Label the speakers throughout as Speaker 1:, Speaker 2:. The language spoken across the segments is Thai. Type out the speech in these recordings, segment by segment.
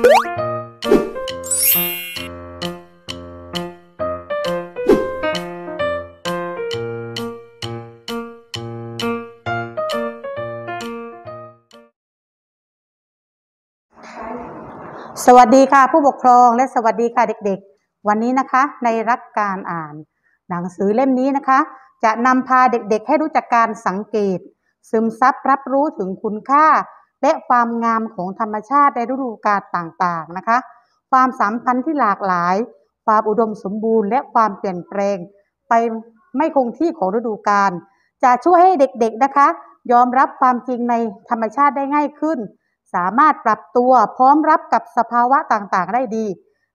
Speaker 1: สวัสดีค่ะผู้ปกครอง และสวัสดีค่ะ เด็กๆ วันนี้นะคะ ในรักการอ่าน หนังสือเล่มนี้นะคะ จะนำพาเด็กๆ ให้รู้จักการสังเกต ซึมซับรับรู้ถึงคุณค่าและความงามของธรรมชาติในฤดูกาลต่างๆ นะคะ ความสัมพันธ์ที่หลากหลาย ความอุดมสมบูรณ์และความเปลี่ยนแปลง ไปไม่คงที่ของฤดูกาล จะช่วยให้เด็กๆ นะคะ ยอมรับความจริงในธรรมชาติได้ง่ายขึ้น สามารถปรับตัวพร้อมรับกับสภาวะต่างๆ ได้ดี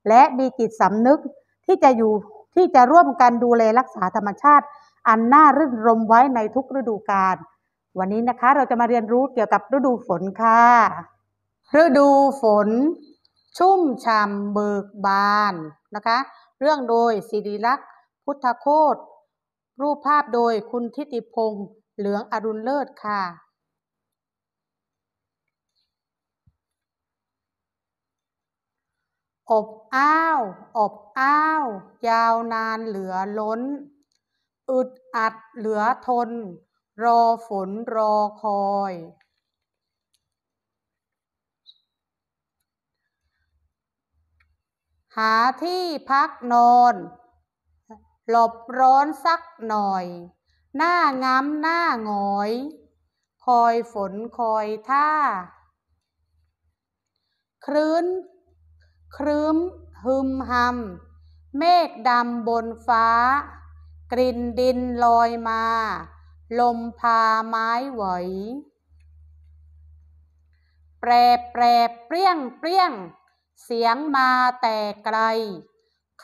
Speaker 1: และมีจิตสำนึกที่จะอยู่ที่จะร่วมกันดูแลรักษาธรรมชาติ อันน่ารื่นรมไว้ในทุกฤดูกาลวันนี้นะคะเราจะมาเรียนรู้เกี่ยวกับฤดูฝนค่ะ ฤดูฝน ชุ่มช่ำเบิกบานนะคะเรื่องโดยศิริลักษ์พุทธโคตร รูปภาพโดยคุณทิติพงษ์เหลืองอรุณเลิศค่ะอบอ้าว อบอ้าว ยาวนานเหลือล้น อึดอัดเหลือทนรอฝนรอคอย หาที่พักนอน หลบร้อนสักหน่อย หน้าง้ำหน้าหงอย คอยฝนคอยท่า ครื้นครื้มหึมหำเมฆดำบนฟ้า กลิ่นดินลอยมาลมพาไม้ไหว แปรแปรเปรี้ยงเปรี้ยง เสียงมาแต่ไกล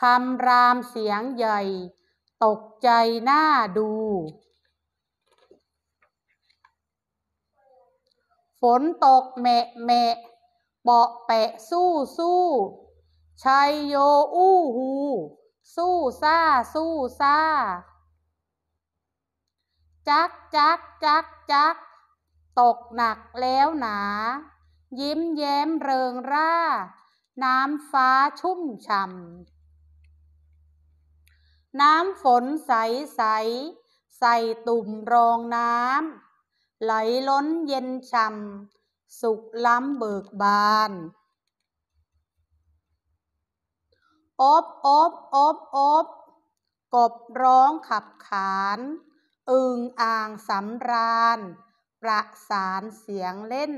Speaker 1: คำรามเสียงใหญ่ ตกใจหน้าดู ฝนตกแมะแมะเปาะแปะสู้สู้ชัยโยอู้หู สู้ซ่าสู้ซ่าจักจักจักจักตกหนักแล้วหนา ยิ้มแย้มเริงร่า น้ำฟ้าชุ่มฉ่ำ น้ำฝนใสใสใส่ตุ่มรองน้ำ ไหลล้นเย็นฉ่ำ สุกล้ำเบิกบานอบอบอบอบ กบร้องขับขานอึงอ่างสำราญ ประสานเสียงเล่น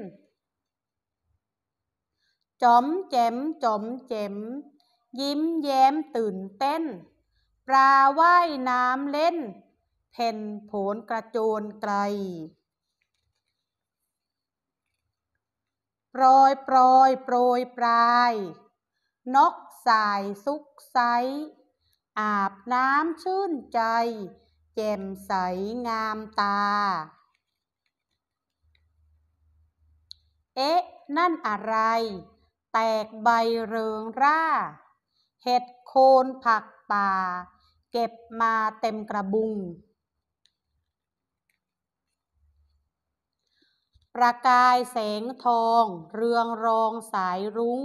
Speaker 1: จอมแจมจอมแจมยิ้มแย้มตื่นเต้น ปลาว่ายน้ำเล่นเพ่นโผนกระโจนไกลโปรยโปรยโปรยปลาย นกสายซุกไซ อาบน้ำชื่นใจแจ่มใสงามตา เอ๊ะ นั่นอะไร แตกใบเริงร่า เห็ดโคนผักป่าเก็บมาเต็มกระบุง ประกายแสงทอง เรืองรองสายรุง้ง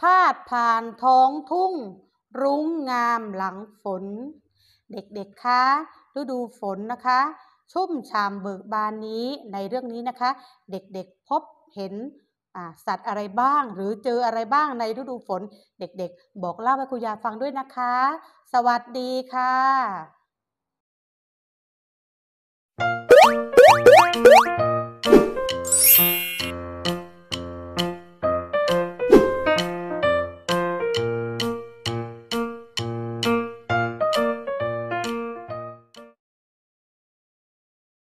Speaker 1: พาดผ่านท้องทุ่ง รุ้งงามหลังฝนเด็กๆ คะ ฤดูฝนนะคะ ชุ่มฉ่ำเบิกบานนี้ ในเรื่องนี้นะคะ เด็กๆ พบเห็นสัตว์อะไรบ้าง หรือเจออะไรบ้างในฤดูฝน เด็กๆ บอกเล่าให้ครูยาฟังด้วยนะคะ สวัสดีค่ะ